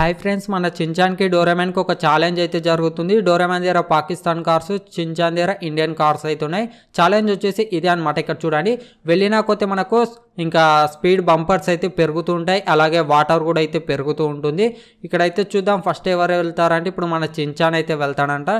hi friends మన చించాన్కి డోరామెన్కి ఒక challenge అయితే జరుగుతుంది డోరామెన్ దగ్గర పాకిస్తాన్ కార్స్ చించాన్ దగ్గర ఇండియన్ కార్స్ అయితే ఉన్నాయి ఛాలెంజ్ వచ్చేసి ఇదే అనమాట ఇక్కడ చూడండి వెళ్ళినా కొద్ది మనకు ఇంకా స్పీడ్ బంపర్స్ అయితే పెరుగుతూ ఉంటాయి అలాగే వాటర్ కూడా అయితే పెరుగుతూ ఉంటుంది ఇక్కడైతే చూద్దాం ఫస్ట్ ఎవరు వెళ్తారంటే ఇప్పుడు మన చించాన్ అయితే వెళ్తాడంట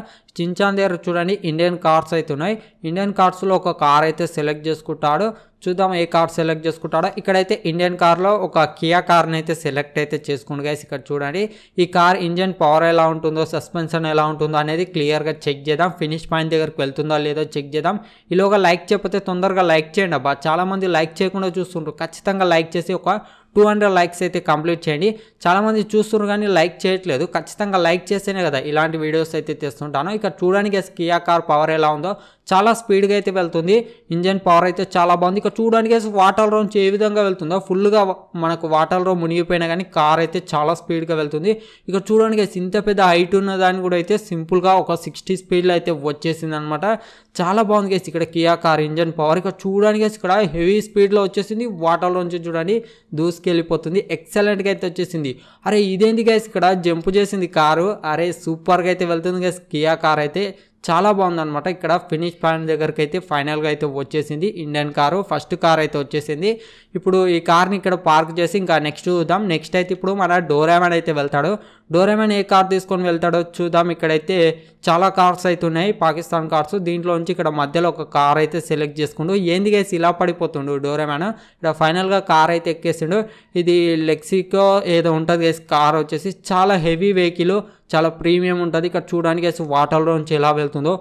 చించాన్ దగ్గర చూడండి ఇండియన్ కార్స్ అయితే ఉన్నాయి ఇండియన్ కార్స్లో ఒక కార్ అయితే సెలెక్ట్ చేసుకుంటాడు చూద్దాం ఏ కార్ సెలెక్ట్ చేసుకుంటాడో ఇక్కడైతే ఇండియన్ కార్లో ఒక కియా కార్ని అయితే సెలెక్ట్ అయితే చేసుకోండి గైస్ ఇక్కడ చూడండి ఈ కార్ ఇంజన్ పవర్ ఎలా ఉంటుందో సస్పెన్షన్ ఎలా ఉంటుందో అనేది క్లియర్గా చెక్ చేద్దాం ఫినిష్ పాయింట్ దగ్గరకు వెళ్తుందో లేదో చెక్ చేద్దాం ఈలోగా లైక్ చేయకపోతే తొందరగా లైక్ చేయండి అబ్బా చాలామంది లైక్ చేయకుండా చూస్తుంటారు ఖచ్చితంగా లైక్ చేసి ఒక టూ హండ్రెడ్ లైక్స్ అయితే కంప్లీట్ చేయండి చాలామంది చూస్తున్నారు కానీ లైక్ చేయట్లేదు ఖచ్చితంగా లైక్ చేస్తేనే కదా ఇలాంటి వీడియోస్ అయితే తెస్తుంటాను ఇక చూడడానికి కియా కార్ పవర్ ఎలా ఉందో చాలా స్పీడ్గా అయితే వెళ్తుంది ఇంజన్ పవర్ అయితే చాలా బాగుంది ఇక చూడడానికి వాటర్ రోమ్ ఏ విధంగా వెళ్తుందో ఫుల్గా మనకు వాటర్ రోమ్ మునిగిపోయినా కానీ కార్ అయితే చాలా స్పీడ్గా వెళ్తుంది ఇక చూడడానికి ఇంత పెద్ద హైట్ ఉన్న దాన్ని కూడా అయితే సింపుల్గా ఒక సిక్స్టీ స్పీడ్లో అయితే వచ్చేసింది అనమాట చాలా బాగుంది కేసు ఇక్కడ కియా కార్ ఇంజన్ పవర్ ఇక చూడడానికి ఇక్కడ హెవీ స్పీడ్లో వచ్చేసింది వాటర్ రౌండ్స్ చూడండి దూస్ వెళ్ళిపోతుంది ఎక్సలెంట్గా అయితే వచ్చేసింది అరే ఇదేంటి గైస్ ఇక్కడ జంప్ చేసింది కారు అరే సూపర్గా అయితే వెళ్తుంది గైస్ కియా కార్ అయితే చాలా బాగుందనమాట ఇక్కడ ఫినిష్ పాయింట్ దగ్గరికి అయితే ఫైనల్గా అయితే వచ్చేసింది ఇండియన్ కారు ఫస్ట్ కార్ అయితే వచ్చేసింది ఇప్పుడు ఈ కార్ని ఇక్కడ పార్క్ చేసి ఇంకా నెక్స్ట్ చూద్దాం నెక్స్ట్ అయితే ఇప్పుడు మన డోరామెన్ అయితే వెళ్తాడు డోరామెన్ ఏ కార్ తీసుకొని వెళ్తాడో చూద్దాం ఇక్కడైతే చాలా కార్స్ అయితే ఉన్నాయి పాకిస్తాన్ కార్స్ దీంట్లో నుంచి ఇక్కడ మధ్యలో ఒక కార్ అయితే సెలెక్ట్ చేసుకుండు గేసి ఇలా పడిపోతుండు డోరామెన్ ఇక్కడ ఫైనల్గా కార్ అయితే ఎక్కేసిండు ఇది లెక్సికో ఏదో ఉంటుంది కార్ వచ్చేసి చాలా హెవీ వెహికల్ చాలా ప్రీమియం ఉంటుంది ఇక్కడ చూడడానికి గైస్ నుంచి ఎలా వెళ్తుందో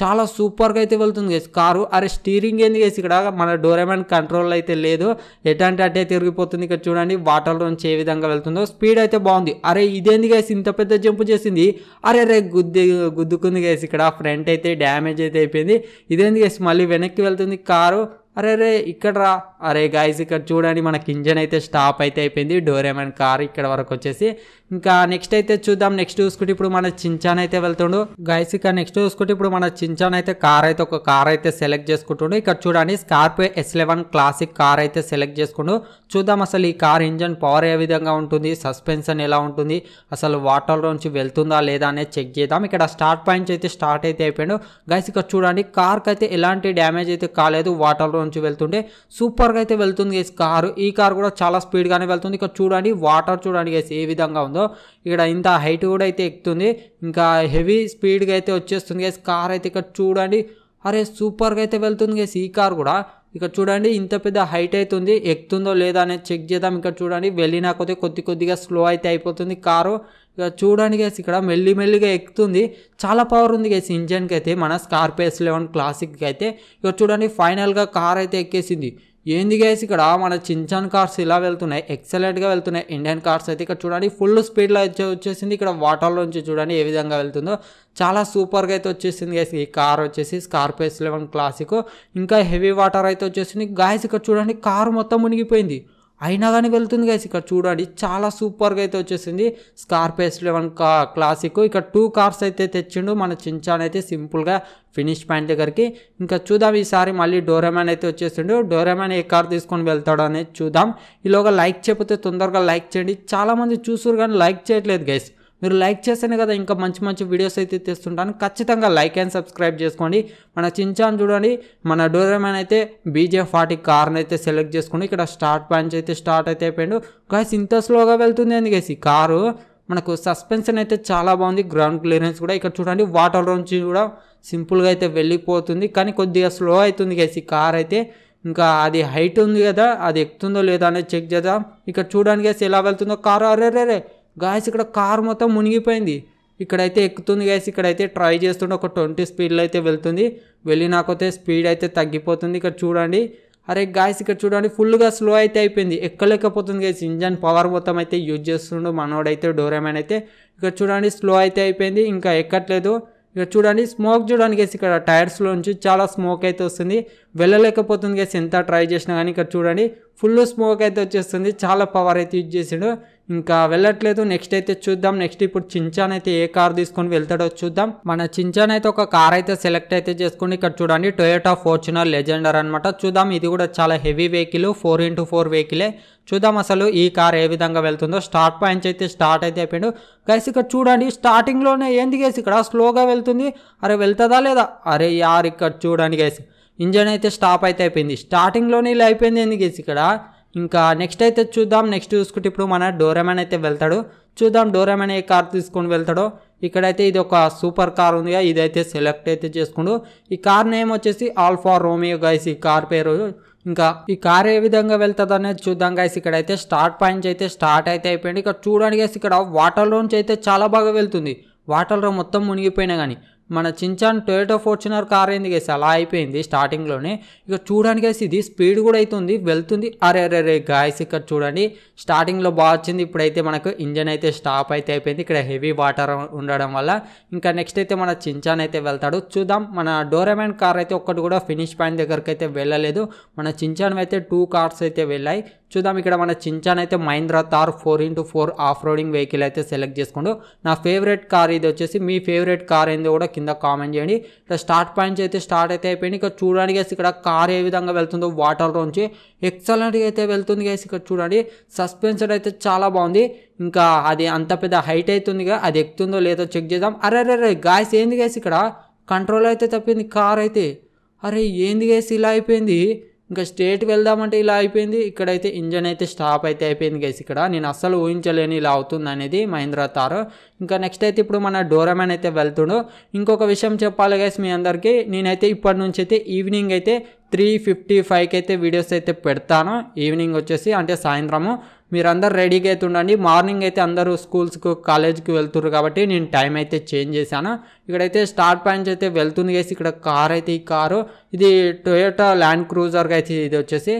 చాలా సూపర్గా అయితే వెళ్తుంది గైస్ కారు అరే స్టీరింగ్ ఏంది గైస్ ఇక్కడ మన డోరేమాన్ కంట్రోల్ అయితే లేదు ఎటంటే అటే తిరిగిపోతుంది ఇక్కడ చూడండి వాటర్లోంచి ఏ విధంగా వెళ్తుందో స్పీడ్ అయితే బాగుంది అరే ఇదేంది గైస్ ఇంత పెద్ద జంప్ చేసింది అరే అరే గుద్ది గుద్దుకుంది గైస్ ఇక్కడ ఫ్రంట్ అయితే డ్యామేజ్ అయితే అయిపోయింది ఇదేంది గైస్ మళ్ళీ వెనక్కి వెళ్తుంది కారు అరే రే ఇక్కడ రా అరే గాయస్ ఇక్కడ చూడండి మనకి ఇంజన్ అయితే స్టాప్ అయితే అయిపోయింది డోరేమన్ కార్ ఇక్కడ వరకు వచ్చేసి ఇంకా నెక్స్ట్ అయితే చూద్దాం నెక్స్ట్ చూసుకుంటే ఇప్పుడు మన చించాన్ అయితే వెళ్తుండు గైస్ ఇక్కడ నెక్స్ట్ చూసుకుంటే ఇప్పుడు మన చించాన్ అయితే కార్ అయితే ఒక కార్ అయితే సెలెక్ట్ చేసుకుంటుండు ఇక్కడ చూడండి Scorpio S eleven classic car అయితే సెలెక్ట్ చేసుకుండు చూద్దాం అసలు ఈ కార్ ఇంజన్ పవర్ ఏ విధంగా ఉంటుంది సస్పెన్షన్ ఎలా ఉంటుంది అసలు వాటర్ నుంచి వెళ్తుందా లేదా అనేది చెక్ చేద్దాం ఇక్కడ స్టార్ట్ పాయింట్స్ అయితే స్టార్ట్ అయితే అయిపోయాడు గైస్ ఇక్కడ చూడండి కార్కి అయితే ఎలాంటి డ్యామేజ్ అయితే కాలేదు వాటర్ నుంచి వెళ్తుంటే సూపర్గా అయితే వెళ్తుంది గైస్ కారు ఈ కారు కూడా చాలా స్పీడ్గానే వెళ్తుంది ఇక్కడ చూడండి వాటర్ చూడండి గేస్ ఏ విధంగా ఉందో ఇక్కడ ఇంత హైట్ కూడా అయితే ఎక్కుతుంది ఇంకా హెవీ స్పీడ్గా అయితే వచ్చేస్తుంది గేస్ కార్ అయితే ఇక్కడ చూడండి అరే సూపర్గా అయితే వెళ్తుంది గేస్ ఈ కార్ కూడా ఇక్కడ చూడండి ఇంత పెద్ద హైట్ అవుతుంది ఎక్కుతుందో లేదా అనేది చెక్ చేద్దాం ఇక్కడ చూడండి వెళ్ళినా కొద్ది కొద్ది కొద్దిగా స్లో అయితే అయిపోతుంది కారు ఇక చూడండి గైస్ ఇక్కడ మెల్లి మెల్లిగా ఎక్కుతుంది చాలా పవర్ ఉంది గేసి ఇంజన్కి అయితే మన స్కార్పియస్ లెవెన్ క్లాసిక్కి అయితే ఇక చూడండి ఫైనల్గా కార్ అయితే ఎక్కేసింది ఏంది గైస్ ఇక్కడ మన చించాన్ కార్స్ ఇలా వెళ్తున్నాయి ఎక్సలెంట్గా వెళ్తున్నాయి ఇండియన్ కార్స్ అయితే ఇక్కడ చూడండి ఫుల్ స్పీడ్లో అయితే వచ్చేసింది ఇక్కడ వాటర్లోంచి చూడండి ఏ విధంగా వెళ్తుందో చాలా సూపర్గా అయితే వచ్చేసింది గైస్ ఈ కార్ వచ్చేసి స్కార్పియస్ లెవెన్ క్లాసిక్ ఇంకా హెవీ వాటర్ అయితే వచ్చేసింది గాయస్ ఇక్కడ చూడండి కారు మొత్తం మునిగిపోయింది అయినా కానీ వెళ్తుంది గైస్ ఇక్కడ చూడండి చాలా సూపర్గా అయితే వచ్చేసింది స్కార్పేస్ లెవెన్ కా క్లాసిక్ ఇక్కడ టూ కార్స్ అయితే తెచ్చిండు మన చించాన్ అయితే సింపుల్గా ఫినిష్ పాయింట్ దగ్గరికి ఇంకా చూద్దాం ఈసారి మళ్ళీ డోరామాన్ అయితే వచ్చేసిండు డోరామాన్ ఏ కార్ తీసుకొని వెళ్తాడు అనేది చూద్దాం ఈలోగా లైక్ చేయకపోతే తొందరగా లైక్ చేయండి చాలామంది చూసారు కానీ లైక్ చేయట్లేదు గైస్ మీరు లైక్ చేస్తేనే కదా ఇంకా మంచి మంచి వీడియోస్ అయితే తెస్తుంటాను ఖచ్చితంగా లైక్ అండ్ సబ్స్క్రైబ్ చేసుకోండి మన చించాన్ చూడండి మన డోరేమాన్ అయితే బీజే ఫార్టీ కార్ని అయితే సెలెక్ట్ చేసుకోండి ఇక్కడ స్టార్ట్ పాయింట్స్ అయితే స్టార్ట్ అయితే అయిపోయాడు గాయస్ ఇంత స్లోగా వెళ్తుంది ఎందుకేసి కారు మనకు సస్పెన్షన్ అయితే చాలా బాగుంది గ్రౌండ్ క్లియరెన్స్ కూడా ఇక్కడ చూడండి వాటర్ నుంచి కూడా సింపుల్గా అయితే వెళ్ళిపోతుంది కానీ కొద్దిగా స్లో అవుతుంది గైస్ ఈ కార్ అయితే ఇంకా అది హైట్ ఉంది కదా అది ఎక్కుతుందో లేదో అనేది చెక్ చేద్దాం ఇక్కడ చూడడానికి ఎలా వెళ్తుందో కారు అరే రే గాయస్ ఇక్కడ కార్ మొత్తం మునిగిపోయింది ఇక్కడైతే ఎక్కుతుంది గాయస్ ఇక్కడైతే ట్రై చేస్తుంటే ఒక ట్వంటీ స్పీడ్లో అయితే వెళ్తుంది వెళ్ళి నాకైతే స్పీడ్ అయితే తగ్గిపోతుంది ఇక్కడ చూడండి అరే గాయస్ ఇక్కడ చూడండి ఫుల్గా స్లో అయితే అయిపోయింది ఎక్కలేకపోతుంది గాయస్ ఇంజన్ పవర్ మొత్తం అయితే యూజ్ చేస్తుండు మనోడైతే డోరేమాన్ అయితే ఇక్కడ చూడండి స్లో అయితే అయిపోయింది ఇంకా ఎక్కట్లేదు ఇక్కడ చూడండి స్మోక్ చూడడానికి ఇక్కడ టైర్స్లో నుంచి చాలా స్మోక్ అయితే వస్తుంది వెళ్ళలేకపోతుంది కదా ఎంత ట్రై చేసినా కానీ ఇక్కడ చూడండి ఫుల్ స్మోక్ అయితే వచ్చేస్తుంది చాలా పవర్ అయితే యూజ్ చేసిండు ఇంకా వెళ్ళట్లేదు నెక్స్ట్ అయితే చూద్దాం నెక్స్ట్ ఇప్పుడు చించాన్ అయితే ఏ కార్ తీసుకొని వెళ్తాడో చూద్దాం మన చించాన్ అయితే ఒక కార్ అయితే సెలెక్ట్ అయితే చేసుకోండి ఇక్కడ చూడండి టొయోటా ఫార్చునర్ లెజెండర్ అనమాట చూద్దాం ఇది కూడా చాలా heavy vehicle four into four వెహికలే చూద్దాం అసలు ఈ కార్ ఏ విధంగా వెళ్తుందో స్టార్ట్ పాయింట్స్ అయితే స్టార్ట్ అయితే అయిపోయాడు గైస్ ఇక్కడ చూడండి స్టార్టింగ్లోనే ఏంది గైస్ ఇక్కడ స్లోగా వెళ్తుంది అరే వెళ్తుందా లేదా అరే యార్ ఇక్కడ చూడండి గైస్ ఇంజన్ అయితే స్టాప్ అయితే అయిపోయింది స్టార్టింగ్లోనే ఇలా అయిపోయింది ఎందుకు ఇక్కడ ఇంకా నెక్స్ట్ అయితే చూద్దాం నెక్స్ట్ చూసుకుంటే ఇప్పుడు మన డోరామెన్ అయితే వెళ్తాడు చూద్దాం డోరామెన్ ఏ కార్ తీసుకొని వెళ్తాడో ఇక్కడైతే ఇది ఒక సూపర్ కార్ ఉందిగా ఇదైతే సెలెక్ట్ అయితే చేసుకుండు ఈ కార్ నేమ్ వచ్చేసి ఆల్ఫా రోమియో గైస్ ఈ కార్ పేరు ఇంకా ఈ కార్ ఏ విధంగా వెళ్తుంది అనేది చూద్దాం గైస్ ఇక్కడైతే స్టార్ట్ పాయింట్స్ అయితే స్టార్ట్ అయితే అయిపోయింది ఇక్కడ చూడడానికి ఇక్కడ ఇక్కడ వాటర్లోంచి అయితే చాలా బాగా వెళ్తుంది వాటర్లో మొత్తం మునిగిపోయినా కానీ మన చించాన్ టొయోటో ఫార్చునర్ కార్ ఏంది గైస్ అలా అయిపోయింది స్టార్టింగ్లోనే ఇక చూడడానికి వేసి ఇది స్పీడ్ కూడా అవుతుంది వెళ్తుంది అరే అరే రే గాయస్ ఇక్కడ చూడండి స్టార్టింగ్లో బాగా వచ్చింది ఇప్పుడైతే మనకు ఇంజన్ అయితే స్టాప్ అయితే అయిపోయింది ఇక్కడ హెవీ వాటర్ ఉండడం వల్ల ఇంకా నెక్స్ట్ అయితే మన చించాన్ అయితే వెళ్తాడు చూద్దాం మన డోరమెంట్ కార్ అయితే ఒక్కటి కూడా ఫినిష్ పాయింట్ దగ్గరికి అయితే వెళ్ళలేదు మన చించాన్ అయితే టూ కార్స్ అయితే వెళ్ళాయి చూద్దాం ఇక్కడ మన చించాన్ అయితే Mahindra Thar four into four off roading vehicle అయితే సెలెక్ట్ చేసుకోండు నా ఫేవరెట్ కార్ ఇది వచ్చేసి మీ ఫేవరెట్ కార్ ఏంది కూడా కింద కామెంట్ చేయండి ఇక్కడ స్టార్ట్ పాయింట్స్ అయితే స్టార్ట్ అయితే అయిపోయింది ఇక్కడ చూడడానికి ఇక్కడ కార్ ఏ విధంగా వెళ్తుందో నుంచి ఎక్సలెంట్గా అయితే వెళ్తుంది గైస్ ఇక్కడ చూడండి సస్పెన్సర్ అయితే చాలా బాగుంది ఇంకా అది అంత పెద్ద హైట్ అవుతుందిగా అది ఎక్కుతుందో లేదో చెక్ చేద్దాం అరే అరే గాయస్ ఏంది గైస్ ఇక్కడ కంట్రోల్ అయితే తప్పింది కార్ అయితే అరే ఏంది గైస్ ఇలా అయిపోయింది ఇంకా స్టేట్ వెళ్దామంటే ఇలా అయిపోయింది ఇక్కడైతే ఇంజన్ అయితే స్టాప్ అయితే అయిపోయింది గైస్ ఇక్కడ నేను అస్సలు ఊహించలేని ఇలా అవుతుంది అనేది మహేంద్ర తారు ఇంకా నెక్స్ట్ అయితే ఇప్పుడు మన డోరామ్యాన్ అయితే వెళ్తుండు ఇంకొక విషయం చెప్పాలి గైస్ మీ అందరికీ నేనైతే ఇప్పటి నుంచి అయితే ఈవినింగ్ అయితే త్రీ ఫిఫ్టీ ఫైవ్కి అయితే వీడియోస్ అయితే పెడతాను ఈవినింగ్ వచ్చేసి అంటే సాయంత్రము మీరందరూ రెడీగా అయితే ఉండండి మార్నింగ్ అయితే అందరూ స్కూల్స్కు కాలేజ్కి వెళ్తున్నారు కాబట్టి నేను టైం అయితే చేంజ్ చేశాను ఇక్కడైతే స్టార్ట్ పాయింట్స్ అయితే వెళ్తుంది కేసి ఇక్కడ కార్ అయితే ఈ కారు ఇది టొయోటా ల్యాండ్ క్రూజర్గా అయితే ఇది వచ్చేసి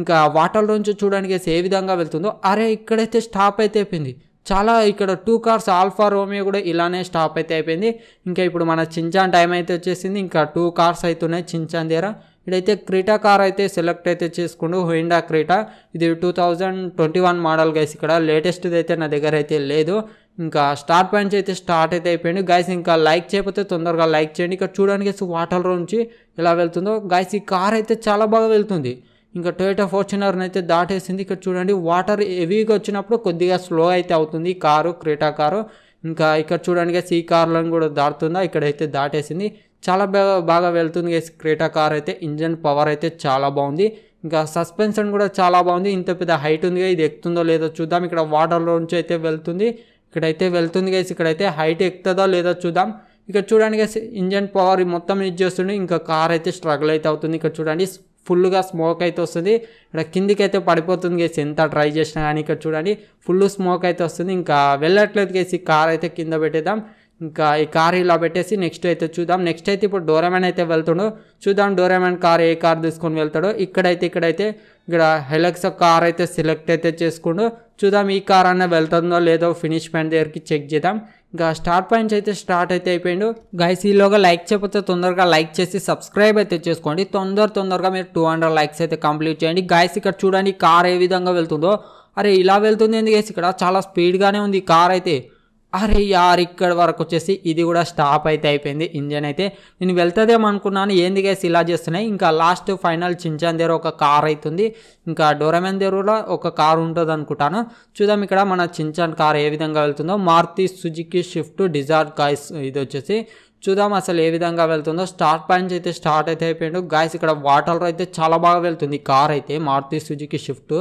ఇంకా వాటర్ నుంచి చూడడానికి ఏ విధంగా వెళ్తుందో అరే ఇక్కడైతే స్టాప్ అయితే అయిపోయింది చాలా ఇక్కడ టూ కార్స్ ఆల్ఫా రోమియో కూడా ఇలానే స్టాప్ అయితే అయిపోయింది ఇంకా ఇప్పుడు మన చించాన్ టైం అయితే వచ్చేసింది ఇంకా టూ కార్స్ అయితే ఉన్నాయి చించాన్ దగ్గర ఇడైతే క్రీటా కార్ అయితే సెలెక్ట్ అయితే చేసుకోండు హోయిండా క్రీటా ఇది two thousand twenty one model guys ఇక్కడ లేటెస్ట్ది అయితే నా దగ్గర అయితే లేదు ఇంకా స్టార్ట్ పాయింట్స్ అయితే స్టార్ట్ అయితే అయిపోయింది గాయస్ ఇంకా లైక్ చేయకపోతే తొందరగా లైక్ చేయండి ఇక్కడ చూడడానికి వాటర్ నుంచి ఎలా వెళ్తుందో గాయస్ ఈ కార్ అయితే చాలా బాగా వెళ్తుంది ఇంకా టొయోటా ఫార్చునర్ని అయితే దాటేసింది ఇక్కడ చూడండి వాటర్ హెవీగా వచ్చినప్పుడు కొద్దిగా స్లో అయితే అవుతుంది కారు క్రీటా కారు ఇంకా ఇక్కడ చూడడానికి ఈ కార్లను కూడా దాటుతుందా ఇక్కడైతే దాటేసింది చాలా బాగా బాగా వెళ్తుంది గైస్ క్రేటా కార్ అయితే ఇంజన్ పవర్ అయితే చాలా బాగుంది ఇంకా సస్పెన్షన్ కూడా చాలా బాగుంది ఇంత పెద్ద హైట్ ఉంది ఇది ఎక్కుతుందో లేదో చూద్దాం ఇక్కడ వాటర్లో నుంచి అయితే వెళ్తుంది ఇక్కడైతే వెళ్తుంది గైస్ ఇక్కడైతే హైట్ ఎక్కుతుందో లేదో చూద్దాం ఇక్కడ చూడండి గైస్ ఇంజన్ పవర్ మొత్తం ఇది చేస్తుంది ఇంకా కార్ అయితే స్ట్రగుల్ అయితే అవుతుంది ఇక్కడ చూడండి ఫుల్గా స్మోక్ అయితే వస్తుంది ఇక్కడ కిందికి అయితే పడిపోతుంది గైస్ ఎంత ట్రై చేసినా కానీ ఇక్కడ చూడండి ఫుల్ స్మోక్ అయితే వస్తుంది ఇంకా వెళ్ళట్లేదు గైస్ ఈ కార్ అయితే కింద పెట్టేద్దాం ఇంకా ఈ కార్ ఇలా పెట్టేసి నెక్స్ట్ అయితే చూద్దాం నెక్స్ట్ అయితే ఇప్పుడు డోరామెన్ అయితే వెళ్తాడు చూద్దాం డోరామెన్ కార్ ఏ కార్ తీసుకొని వెళ్తాడో ఇక్కడైతే ఇక్కడైతే ఇక్కడ హెలక్స్ కార్ అయితే సెలెక్ట్ అయితే చేసుకుండు చూద్దాం ఈ కార్ అన్న వెళ్తుందో లేదో ఫినిష్ పాయింట్ దగ్గరికి చెక్ చేద్దాం ఇంకా స్టార్ట్ పాయింట్స్ అయితే స్టార్ట్ అయితే అయిపోయిండు గైస్ ఈలోగా లైక్ చెప్పితే తొందరగా లైక్ చేసి సబ్స్క్రైబ్ అయితే చేసుకోండి తొందర తొందరగా మీరు టూ హండ్రెడ్ లైక్స్ అయితే కంప్లీట్ చేయండి గైస్ ఇక్కడ చూడండి కార్ ఏ విధంగా వెళ్తుందో అరే ఇలా వెళ్తుంది ఎందుకు ఇక్కడ చాలా స్పీడ్గానే ఉంది కార్ అయితే అరే యార్ ఇక్కడ వరకు వచ్చేసి ఇది కూడా స్టాప్ అయితే అయిపోయింది ఇంజన్ అయితే నేను వెళ్తుందేమో అనుకున్నాను ఏంది గేసి ఇలా చేస్తున్నాయి ఇంకా లాస్ట్ ఫైనల్ చించాన్ దగ్గర ఒక కార్ అవుతుంది ఇంకా డోరమెన్ కూడా ఒక కార్ ఉంటుంది అనుకుంటాను చూద్దాం ఇక్కడ మన చించాన్ కార్ ఏ విధంగా వెళ్తుందో Maruti Suzuki Swift Dzire guys ఇది వచ్చేసి చూద్దాం అసలు ఏ విధంగా వెళ్తుందో స్టార్ట్ పాయింట్స్ అయితే స్టార్ట్ అయితే అయిపోయాడు గాయస్ ఇక్కడ వాటర్లో అయితే చాలా బాగా వెళ్తుంది కార్ అయితే మారుతి సుజుకి షిఫ్ట్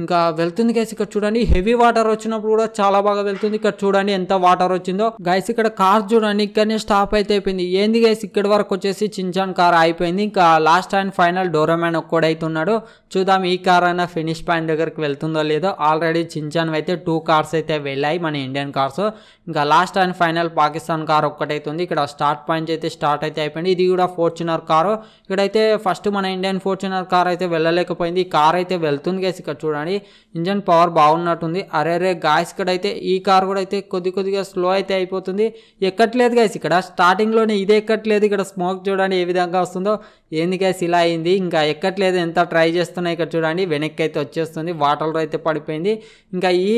ఇంకా వెళ్తుంది గైస్ ఇక్కడ చూడండి హెవీ వాటర్ వచ్చినప్పుడు కూడా చాలా బాగా వెళ్తుంది ఇక్కడ చూడండి ఎంత వాటర్ వచ్చిందో గైస్ ఇక్కడ కార్ చూడండి ఇక్కడనే స్టాప్ అయితే అయిపోయింది ఏంది గైస్ ఇక్కడ వరకు వచ్చేసి చించాన్ కార్ అయిపోయింది ఇంకా లాస్ట్ అండ్ ఫైనల్ డోరమ్యాన్ ఒక్కడైతే ఉన్నాడు చూద్దాం ఈ కార్ అయినా ఫినిష్ పాయింట్ దగ్గరికి వెళ్తుందో లేదో ఆల్రెడీ చించాన్ అయితే టూ కార్స్ అయితే వెళ్ళాయి మన ఇండియన్ కార్స్ ఇంకా last and final Pakistan car ఒక్కటైతే ఉంది ఇక్కడ స్టార్ట్ పాయింట్ అయితే స్టార్ట్ అయితే అయిపోయింది ఇది కూడా ఫార్చునర్ కారు ఇక్కడైతే ఫస్ట్ మన ఇండియన్ ఫార్చునర్ కార్ అయితే వెళ్ళలేకపోయింది ఈ కార్ అయితే వెళ్తుంది గైస్ ఇక్కడ చూడండి అండి ఇంజన్ పవర్ బాగున్నట్టుంది అరే రే గాయస్ ఇక్కడ అయితే ఈ కార్ కూడా అయితే కొద్ది కొద్దిగా స్లో అయితే అయిపోతుంది ఎక్కట్లేదు గాయస్ ఇక్కడ స్టార్టింగ్లోనే ఇది ఎక్కట్లేదు ఇక్కడ స్మోక్ చూడండి ఏ విధంగా వస్తుందో ఏంది గాయస్ ఇలా అయింది ఇంకా ఎక్కట్లేదు ఎంత ట్రై చేస్తున్నాయి ఇక్కడ చూడండి వెనక్కి అయితే వచ్చేస్తుంది వాటర్లో అయితే పడిపోయింది ఇంకా ఈ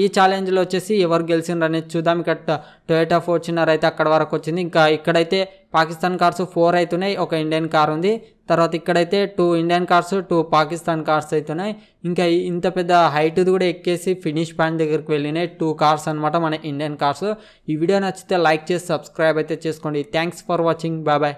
ఈ ఛాలెంజ్లో వచ్చేసి ఎవరు గెలిచినారు అనేది చూద్దాం ఇక్కడ టొయోటా ఫోర్చునర్ అయితే అక్కడ వరకు వచ్చింది ఇంకా ఇక్కడైతే పాకిస్తాన్ కార్స్ ఫోర్ అవుతున్నాయి ఒక ఇండియన్ కార్ ఉంది తర్వాత ఇక్కడైతే two Indian cars two Pakistan cars అవుతున్నాయి ఇంకా ఇంత పెద్ద హైట్ది కూడా ఎక్కేసి ఫినిష్ పాయింట్ దగ్గరికి వెళ్ళినాయి టూ కార్స్ అనమాట మన ఇండియన్ కార్స్ ఈ వీడియో నచ్చితే లైక్ చేసి సబ్స్క్రైబ్ అయితే చేసుకోండి thanks for watching bye bye